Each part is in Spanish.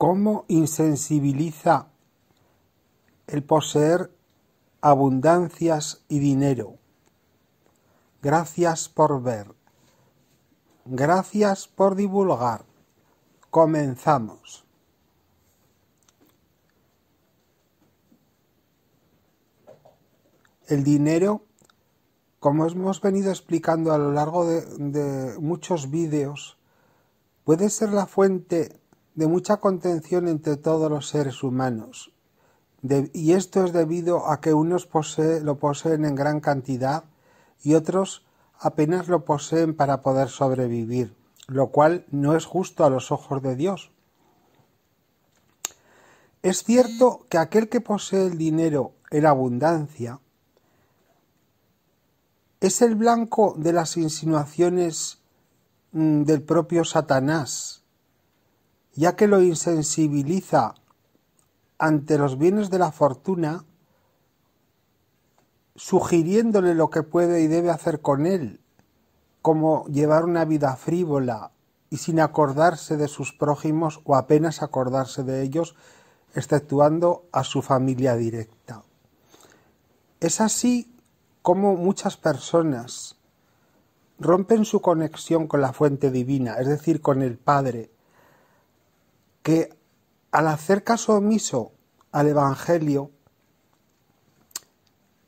¿Cómo insensibiliza el poseer abundancias y dinero? Gracias por ver. Gracias por divulgar. Comenzamos. El dinero, como hemos venido explicando a lo largo de, muchos vídeos, puede ser la fuente de mucha contención entre todos los seres humanos. y esto es debido a que unos lo poseen en gran cantidad y otros apenas lo poseen para poder sobrevivir, lo cual no es justo a los ojos de Dios. Es cierto que aquel que posee el dinero en abundancia es el blanco de las insinuaciones mm, del propio Satanás, ya que lo insensibiliza ante los bienes de la fortuna, sugiriéndole lo que puede y debe hacer con él, como llevar una vida frívola y sin acordarse de sus prójimos o apenas acordarse de ellos, exceptuando a su familia directa. Es así como muchas personas rompen su conexión con la fuente divina, es decir, con el Padre, que al hacer caso omiso al Evangelio,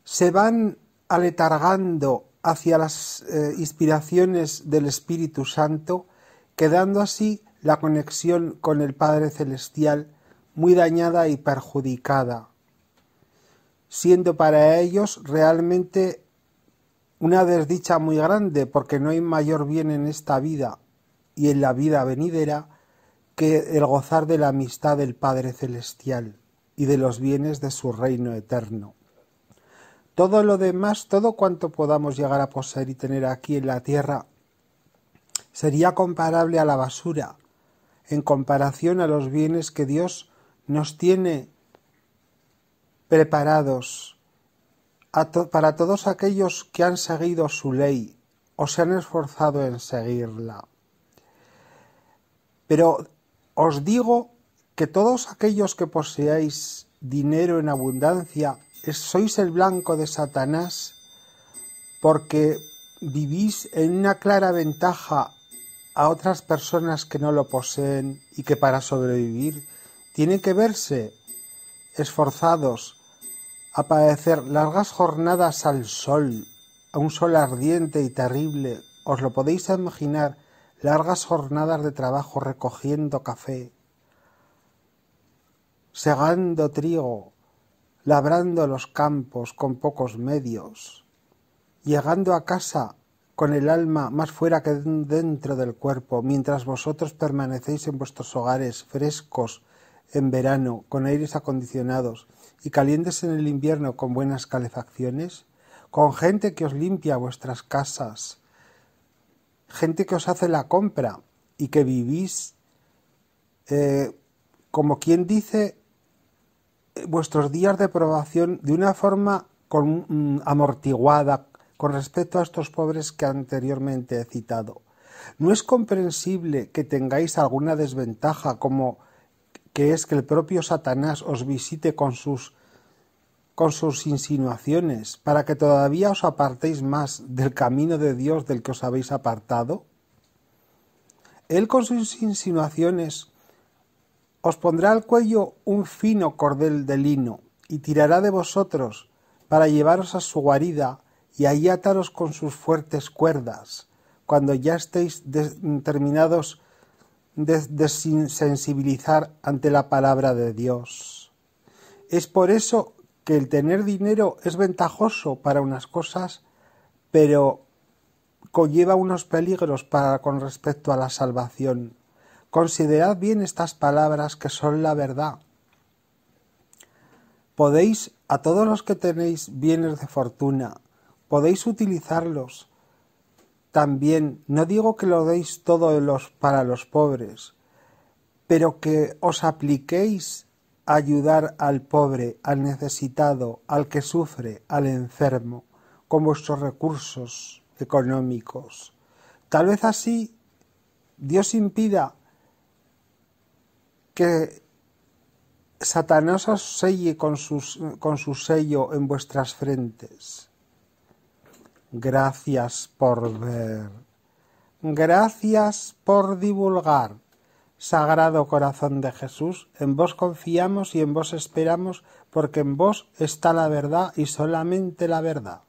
se van aletargando hacia las eh, inspiraciones del Espíritu Santo, quedando así la conexión con el Padre Celestial muy dañada y perjudicada, siendo para ellos realmente una desdicha muy grande, porque no hay mayor bien en esta vida y en la vida venidera el gozar de la amistad del Padre Celestial y de los bienes de su reino eterno. Todo lo demás, todo cuanto podamos llegar a poseer y tener aquí en la tierra, sería comparable a la basura en comparación a los bienes que Dios nos tiene preparados para todos aquellos que han seguido su ley o se han esforzado en seguirla. Pero os digo que todos aquellos que poseáis dinero en abundancia sois el blanco de Satanás porque vivís en una clara ventaja a otras personas que no lo poseen y que para sobrevivir tienen que verse esforzados a padecer largas jornadas al sol, a un sol ardiente y terrible, os lo podéis imaginar largas jornadas de trabajo recogiendo café, segando trigo, labrando los campos con pocos medios, llegando a casa con el alma más fuera que dentro del cuerpo, mientras vosotros permanecéis en vuestros hogares frescos en verano, con aires acondicionados, y calientes en el invierno con buenas calefacciones, con gente que os limpia vuestras casas, gente que os hace la compra y que vivís, eh, como quien dice, eh, vuestros días de probación de una forma con, mm, amortiguada con respecto a estos pobres que anteriormente he citado. No es comprensible que tengáis alguna desventaja como que es que el propio Satanás os visite con sus con sus insinuaciones, para que todavía os apartéis más del camino de Dios del que os habéis apartado? Él con sus insinuaciones os pondrá al cuello un fino cordel de lino y tirará de vosotros para llevaros a su guarida y ahí ataros con sus fuertes cuerdas, cuando ya estéis determinados de desensibilizar ante la palabra de Dios. Es por eso que el tener dinero es ventajoso para unas cosas, pero conlleva unos peligros para con respecto a la salvación. Considerad bien estas palabras que son la verdad. Podéis, a todos los que tenéis bienes de fortuna, podéis utilizarlos. También, no digo que lo deis todo los, para los pobres, pero que os apliquéis ayudar al pobre, al necesitado, al que sufre, al enfermo, con vuestros recursos económicos. Tal vez así Dios impida que Satanás os selle con, con su sello en vuestras frentes. Gracias por ver. Gracias por divulgar. Sagrado Corazón de Jesús, en vos confiamos y en vos esperamos, porque en vos está la verdad y solamente la verdad.